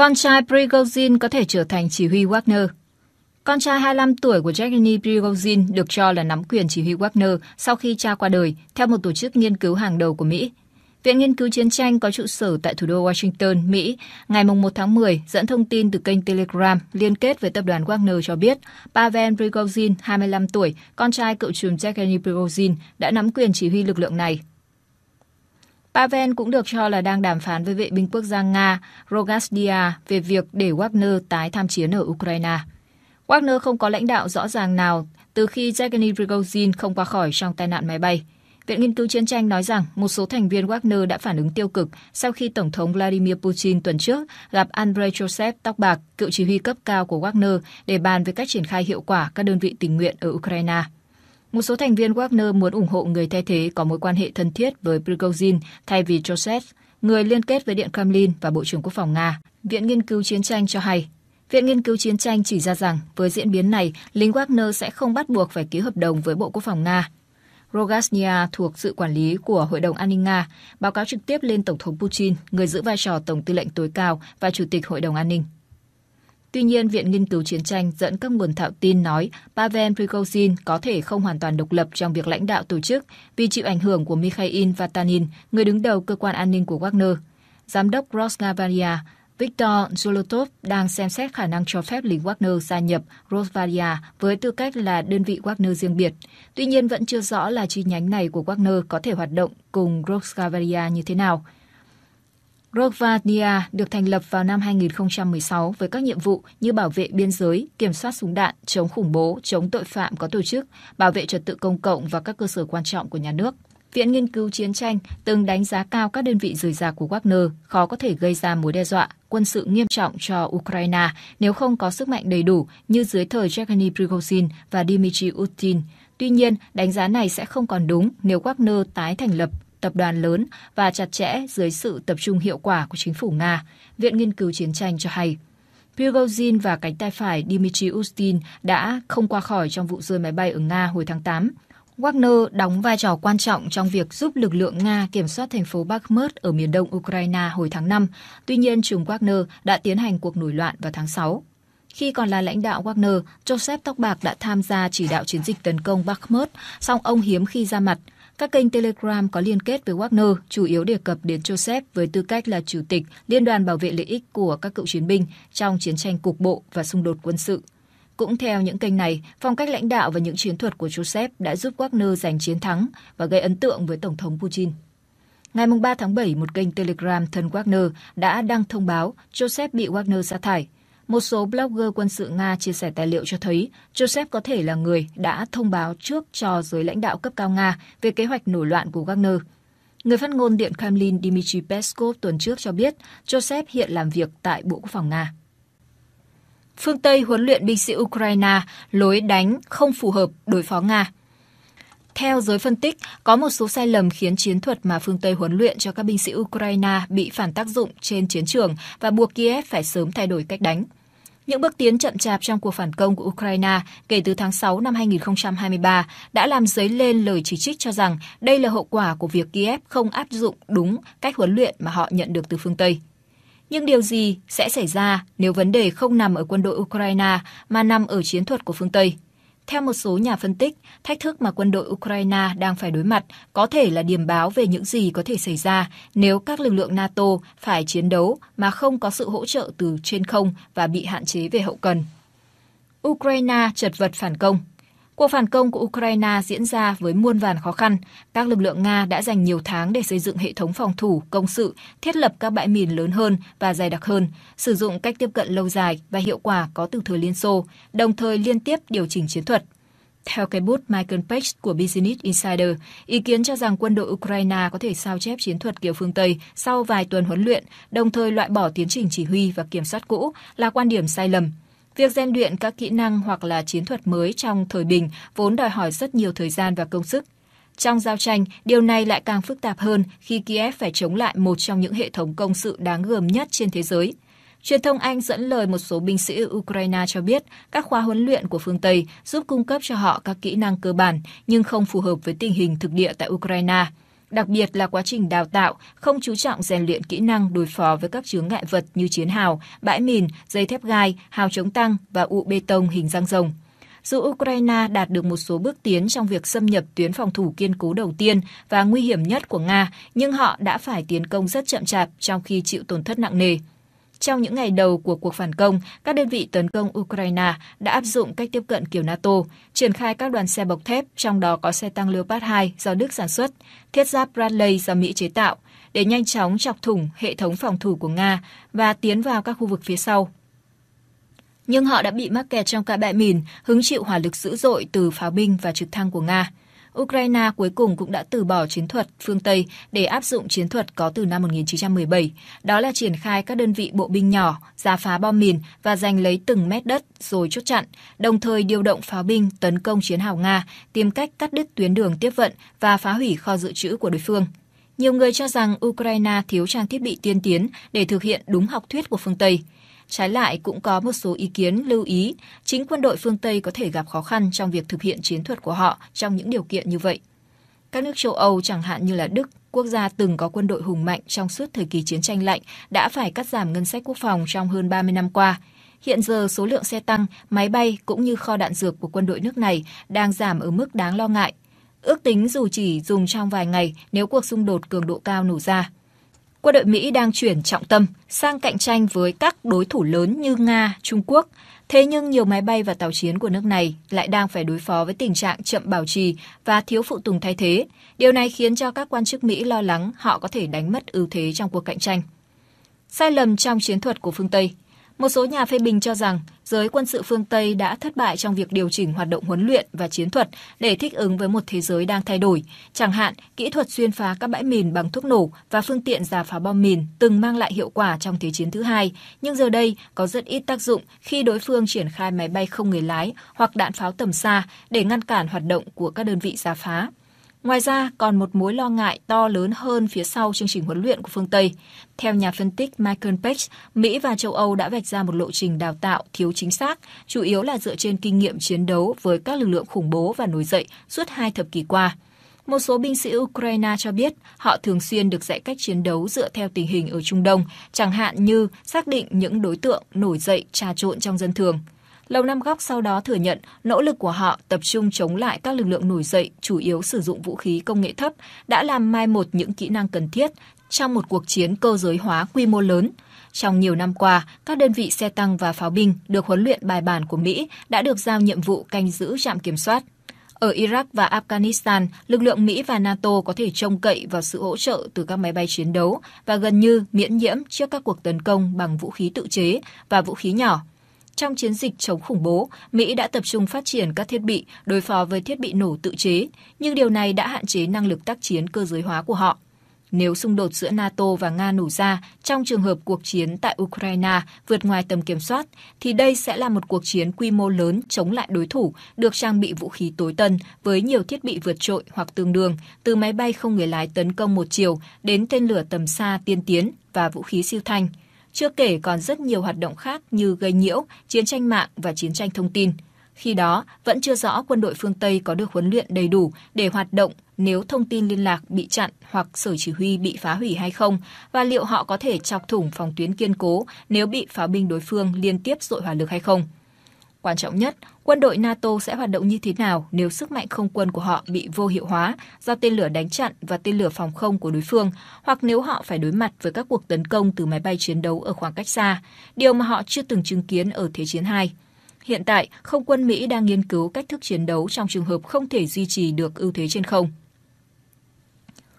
Con trai Prigozhin có thể trở thành chỉ huy Wagner. Con trai 25 tuổi của Yevgeny Prigozhin được cho là nắm quyền chỉ huy Wagner sau khi cha qua đời, theo một tổ chức nghiên cứu hàng đầu của Mỹ. Viện Nghiên cứu Chiến tranh có trụ sở tại thủ đô Washington, Mỹ, ngày 1 tháng 10 dẫn thông tin từ kênh Telegram liên kết với tập đoàn Wagner cho biết Pavel Prigozhin, 25 tuổi, con trai cựu trùm Yevgeny Prigozhin, đã nắm quyền chỉ huy lực lượng này. Pavel cũng được cho là đang đàm phán với vệ binh quốc gia Nga Rogasdia về việc để Wagner tái tham chiến ở Ukraine. Wagner không có lãnh đạo rõ ràng nào từ khi Yevgeny Prigozhin không qua khỏi trong tai nạn máy bay. Viện Nghiên cứu Chiến tranh nói rằng một số thành viên Wagner đã phản ứng tiêu cực sau khi Tổng thống Vladimir Putin tuần trước gặp Andrei Joseph Tóc Bạc, cựu chỉ huy cấp cao của Wagner, để bàn về cách triển khai hiệu quả các đơn vị tình nguyện ở Ukraine. Một số thành viên Wagner muốn ủng hộ người thay thế có mối quan hệ thân thiết với Prigozhin thay vì Joseph, người liên kết với Điện Kremlin và Bộ trưởng Quốc phòng Nga. Viện Nghiên cứu Chiến tranh cho hay, Viện Nghiên cứu Chiến tranh chỉ ra rằng với diễn biến này, lính Wagner sẽ không bắt buộc phải ký hợp đồng với Bộ Quốc phòng Nga. Rogasnia thuộc sự quản lý của Hội đồng An ninh Nga, báo cáo trực tiếp lên Tổng thống Putin, người giữ vai trò Tổng tư lệnh tối cao và Chủ tịch Hội đồng An ninh. Tuy nhiên, Viện Nghiên cứu Chiến tranh dẫn các nguồn thạo tin nói Pavel Prigozhin có thể không hoàn toàn độc lập trong việc lãnh đạo tổ chức vì chịu ảnh hưởng của Mikhail Vatanin, người đứng đầu cơ quan an ninh của Wagner. Giám đốc Rosnavaria Viktor Zolotov đang xem xét khả năng cho phép lính Wagner gia nhập Rosvaria với tư cách là đơn vị Wagner riêng biệt. Tuy nhiên vẫn chưa rõ là chi nhánh này của Wagner có thể hoạt động cùng Rosvaria như thế nào. Rojavnia được thành lập vào năm 2016 với các nhiệm vụ như bảo vệ biên giới, kiểm soát súng đạn, chống khủng bố, chống tội phạm có tổ chức, bảo vệ trật tự công cộng và các cơ sở quan trọng của nhà nước. Viện Nghiên cứu Chiến tranh từng đánh giá cao các đơn vị rời rạc của Wagner khó có thể gây ra mối đe dọa quân sự nghiêm trọng cho Ukraine nếu không có sức mạnh đầy đủ như dưới thời Yevgeny Prigozhin và Dmitry Putin. Tuy nhiên, đánh giá này sẽ không còn đúng nếu Wagner tái thành lập tập đoàn lớn và chặt chẽ dưới sự tập trung hiệu quả của chính phủ Nga, Viện Nghiên cứu Chiến tranh cho hay. Prigozhin và cánh tay phải Dmitry Ustin đã không qua khỏi trong vụ rơi máy bay ở Nga hồi tháng 8. Wagner đóng vai trò quan trọng trong việc giúp lực lượng Nga kiểm soát thành phố Bakhmut ở miền đông Ukraine hồi tháng 5. Tuy nhiên, chúng Wagner đã tiến hành cuộc nổi loạn vào tháng 6. Khi còn là lãnh đạo Wagner, Joseph Tóc Bạc đã tham gia chỉ đạo chiến dịch tấn công Bakhmut, song ông hiếm khi ra mặt – các kênh Telegram có liên kết với Wagner chủ yếu đề cập đến Joseph với tư cách là chủ tịch Liên đoàn bảo vệ lợi ích của các cựu chiến binh trong chiến tranh cục bộ và xung đột quân sự. Cũng theo những kênh này, phong cách lãnh đạo và những chiến thuật của Joseph đã giúp Wagner giành chiến thắng và gây ấn tượng với Tổng thống Putin. Ngày 3 tháng 7, một kênh Telegram thân Wagner đã đăng thông báo Joseph bị Wagner sa thải – một số blogger quân sự Nga chia sẻ tài liệu cho thấy Joseph có thể là người đã thông báo trước cho giới lãnh đạo cấp cao Nga về kế hoạch nổi loạn của Wagner. Người phát ngôn Điện Kremlin Dmitry Peskov tuần trước cho biết Joseph hiện làm việc tại Bộ Quốc phòng Nga. Phương Tây huấn luyện binh sĩ Ukraine lối đánh không phù hợp đối phó Nga. Theo giới phân tích, có một số sai lầm khiến chiến thuật mà phương Tây huấn luyện cho các binh sĩ Ukraine bị phản tác dụng trên chiến trường và buộc Kiev phải sớm thay đổi cách đánh. Những bước tiến chậm chạp trong cuộc phản công của Ukraine kể từ tháng 6 năm 2023 đã làm dấy lên lời chỉ trích cho rằng đây là hậu quả của việc Kiev không áp dụng đúng cách huấn luyện mà họ nhận được từ phương Tây. Nhưng điều gì sẽ xảy ra nếu vấn đề không nằm ở quân đội Ukraine mà nằm ở chiến thuật của phương Tây? Theo một số nhà phân tích, thách thức mà quân đội Ukraine đang phải đối mặt có thể là điểm báo về những gì có thể xảy ra nếu các lực lượng NATO phải chiến đấu mà không có sự hỗ trợ từ trên không và bị hạn chế về hậu cần. Ukraine chật vật phản công Cuộc phản công của Ukraine diễn ra với muôn vàn khó khăn. Các lực lượng Nga đã dành nhiều tháng để xây dựng hệ thống phòng thủ, công sự, thiết lập các bãi mìn lớn hơn và dày đặc hơn, sử dụng cách tiếp cận lâu dài và hiệu quả có từ thời Liên Xô, đồng thời liên tiếp điều chỉnh chiến thuật. Theo cây bút Michael Page của Business Insider, ý kiến cho rằng quân đội Ukraine có thể sao chép chiến thuật kiểu phương Tây sau vài tuần huấn luyện, đồng thời loại bỏ tiến trình chỉ huy và kiểm soát cũ là quan điểm sai lầm. Việc rèn luyện các kỹ năng hoặc là chiến thuật mới trong thời bình vốn đòi hỏi rất nhiều thời gian và công sức. Trong giao tranh, điều này lại càng phức tạp hơn khi Kiev phải chống lại một trong những hệ thống công sự đáng gờm nhất trên thế giới. Truyền thông Anh dẫn lời một số binh sĩ Ukraine cho biết các khóa huấn luyện của phương Tây giúp cung cấp cho họ các kỹ năng cơ bản nhưng không phù hợp với tình hình thực địa tại Ukraine đặc biệt là quá trình đào tạo không chú trọng rèn luyện kỹ năng đối phó với các chướng ngại vật như chiến hào, bãi mìn, dây thép gai, hào chống tăng và ụ bê tông hình răng rồng. Dù Ukraine đạt được một số bước tiến trong việc xâm nhập tuyến phòng thủ kiên cố đầu tiên và nguy hiểm nhất của Nga, nhưng họ đã phải tiến công rất chậm chạp trong khi chịu tổn thất nặng nề. Trong những ngày đầu của cuộc phản công, các đơn vị tấn công Ukraine đã áp dụng cách tiếp cận kiểu NATO, triển khai các đoàn xe bọc thép, trong đó có xe tăng Leopard 2 do Đức sản xuất, thiết giáp Bradley do Mỹ chế tạo, để nhanh chóng chọc thủng hệ thống phòng thủ của Nga và tiến vào các khu vực phía sau nhưng họ đã bị mắc kẹt trong cả bãi mìn, hứng chịu hỏa lực dữ dội từ pháo binh và trực thăng của Nga. Ukraine cuối cùng cũng đã từ bỏ chiến thuật phương Tây để áp dụng chiến thuật có từ năm 1917, đó là triển khai các đơn vị bộ binh nhỏ, giả phá bom mìn và giành lấy từng mét đất rồi chốt chặn, đồng thời điều động pháo binh tấn công chiến hào Nga, tìm cách cắt đứt tuyến đường tiếp vận và phá hủy kho dự trữ của đối phương. Nhiều người cho rằng Ukraine thiếu trang thiết bị tiên tiến để thực hiện đúng học thuyết của phương Tây – Trái lại, cũng có một số ý kiến lưu ý chính quân đội phương Tây có thể gặp khó khăn trong việc thực hiện chiến thuật của họ trong những điều kiện như vậy. Các nước châu Âu chẳng hạn như là Đức, quốc gia từng có quân đội hùng mạnh trong suốt thời kỳ chiến tranh lạnh, đã phải cắt giảm ngân sách quốc phòng trong hơn 30 năm qua. Hiện giờ số lượng xe tăng, máy bay cũng như kho đạn dược của quân đội nước này đang giảm ở mức đáng lo ngại. Ước tính dù chỉ dùng trong vài ngày nếu cuộc xung đột cường độ cao nổ ra quân đội Mỹ đang chuyển trọng tâm sang cạnh tranh với các đối thủ lớn như Nga, Trung Quốc. Thế nhưng nhiều máy bay và tàu chiến của nước này lại đang phải đối phó với tình trạng chậm bảo trì và thiếu phụ tùng thay thế. Điều này khiến cho các quan chức Mỹ lo lắng họ có thể đánh mất ưu thế trong cuộc cạnh tranh. Sai lầm trong chiến thuật của phương Tây một số nhà phê bình cho rằng giới quân sự phương Tây đã thất bại trong việc điều chỉnh hoạt động huấn luyện và chiến thuật để thích ứng với một thế giới đang thay đổi. Chẳng hạn, kỹ thuật xuyên phá các bãi mìn bằng thuốc nổ và phương tiện giả phá bom mìn từng mang lại hiệu quả trong Thế chiến thứ hai, nhưng giờ đây có rất ít tác dụng khi đối phương triển khai máy bay không người lái hoặc đạn pháo tầm xa để ngăn cản hoạt động của các đơn vị giả phá. Ngoài ra, còn một mối lo ngại to lớn hơn phía sau chương trình huấn luyện của phương Tây. Theo nhà phân tích Michael Page, Mỹ và châu Âu đã vạch ra một lộ trình đào tạo thiếu chính xác, chủ yếu là dựa trên kinh nghiệm chiến đấu với các lực lượng khủng bố và nổi dậy suốt hai thập kỷ qua. Một số binh sĩ Ukraine cho biết họ thường xuyên được dạy cách chiến đấu dựa theo tình hình ở Trung Đông, chẳng hạn như xác định những đối tượng nổi dậy trà trộn trong dân thường – Lầu Năm Góc sau đó thừa nhận nỗ lực của họ tập trung chống lại các lực lượng nổi dậy chủ yếu sử dụng vũ khí công nghệ thấp đã làm mai một những kỹ năng cần thiết trong một cuộc chiến cơ giới hóa quy mô lớn. Trong nhiều năm qua, các đơn vị xe tăng và pháo binh được huấn luyện bài bản của Mỹ đã được giao nhiệm vụ canh giữ trạm kiểm soát. Ở Iraq và Afghanistan, lực lượng Mỹ và NATO có thể trông cậy vào sự hỗ trợ từ các máy bay chiến đấu và gần như miễn nhiễm trước các cuộc tấn công bằng vũ khí tự chế và vũ khí nhỏ trong chiến dịch chống khủng bố, Mỹ đã tập trung phát triển các thiết bị đối phó với thiết bị nổ tự chế, nhưng điều này đã hạn chế năng lực tác chiến cơ giới hóa của họ. Nếu xung đột giữa NATO và Nga nổ ra trong trường hợp cuộc chiến tại Ukraine vượt ngoài tầm kiểm soát, thì đây sẽ là một cuộc chiến quy mô lớn chống lại đối thủ được trang bị vũ khí tối tân với nhiều thiết bị vượt trội hoặc tương đương, từ máy bay không người lái tấn công một chiều đến tên lửa tầm xa tiên tiến và vũ khí siêu thanh. Chưa kể còn rất nhiều hoạt động khác như gây nhiễu, chiến tranh mạng và chiến tranh thông tin. Khi đó, vẫn chưa rõ quân đội phương Tây có được huấn luyện đầy đủ để hoạt động nếu thông tin liên lạc bị chặn hoặc sở chỉ huy bị phá hủy hay không, và liệu họ có thể chọc thủng phòng tuyến kiên cố nếu bị pháo binh đối phương liên tiếp dội hỏa lực hay không. Quan trọng nhất, quân đội NATO sẽ hoạt động như thế nào nếu sức mạnh không quân của họ bị vô hiệu hóa do tên lửa đánh chặn và tên lửa phòng không của đối phương, hoặc nếu họ phải đối mặt với các cuộc tấn công từ máy bay chiến đấu ở khoảng cách xa, điều mà họ chưa từng chứng kiến ở Thế chiến II. Hiện tại, không quân Mỹ đang nghiên cứu cách thức chiến đấu trong trường hợp không thể duy trì được ưu thế trên không.